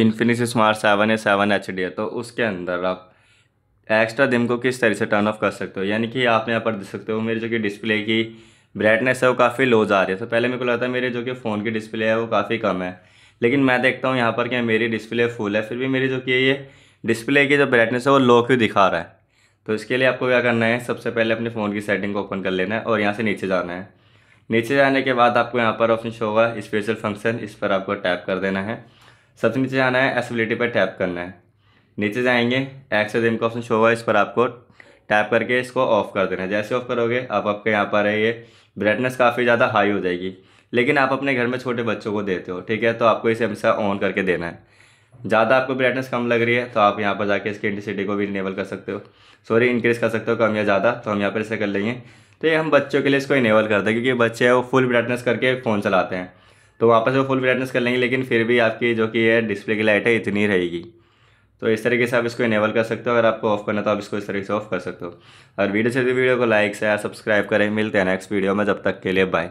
Infinix smart seven या seven H D है तो उसके अंदर आप एक्स्ट्रा दिम को किस तरह से टर्न ऑफ कर सकते हो यानी कि आप यहाँ पर देख सकते हो मेरी जो कि डिस्प्ले की ब्राइटनेस है वो काफ़ी लो जा रही है तो पहले मेरे को लगता है मेरे जो कि फ़ोन की डिस्प्ले है वो काफ़ी कम है लेकिन मैं देखता हूँ यहाँ पर कि मेरी डिस्प्ले फुल है फिर भी मेरी जो कि ये डिस्प्ले की जो ब्राइटनेस है वो लो क्यों दिखा रहा है तो इसके लिए आपको क्या करना है सबसे पहले अपने फ़ोन की सेटिंग को ओपन कर लेना है और यहाँ से नीचे जाना है नीचे जाने के बाद आपको यहाँ पर ऑप्शन शो होगा स्पेशल फंक्शन इस पर आपको टैप कर देना है सबसे नीचे जाना है एसबिलिटी पर टैप करना है नीचे जाएंगे एम का ऑप्शन शो हुआ इस पर आपको टैप करके इसको ऑफ़ कर देना है जैसे ऑफ़ करोगे आप आपके यहाँ पर है ये ब्राइटनेस काफ़ी ज़्यादा हाई हो जाएगी लेकिन आप अपने घर में छोटे बच्चों को देते हो ठीक है तो आपको इसे हमेशा ऑन करके देना है ज़्यादा आपको ब्राइटनेस कम लग रही है तो आप यहाँ पर जाके इसकी इंटेंसिटी को भी इनेबल कर सकते हो सॉरी इंक्रीज़ कर सकते हो कम या ज़्यादा तो हम यहाँ पर इसे कर लेंगे तो ये हम बच्चों के लिए इसको इनेबल करते हैं क्योंकि बच्चे हैं वो फुल ब्राइटनेस करके फ़ोन चलाते हैं तो वापस वो फुल ब्राइटनेस कर लेंगे लेकिन फिर भी आपकी जो कि है डिस्प्ले की लाइट है इतनी रहेगी तो इस तरीके से आप इसको इनेबल कर सकते हो अगर आपको ऑफ करना तो आप इसको इस तरीके से ऑफ कर सकते हो और वीडियो चलती वीडियो को लाइक शेयर सब्सक्राइब करें मिलते हैं नेक्स्ट वीडियो में जब तक के लिए बाय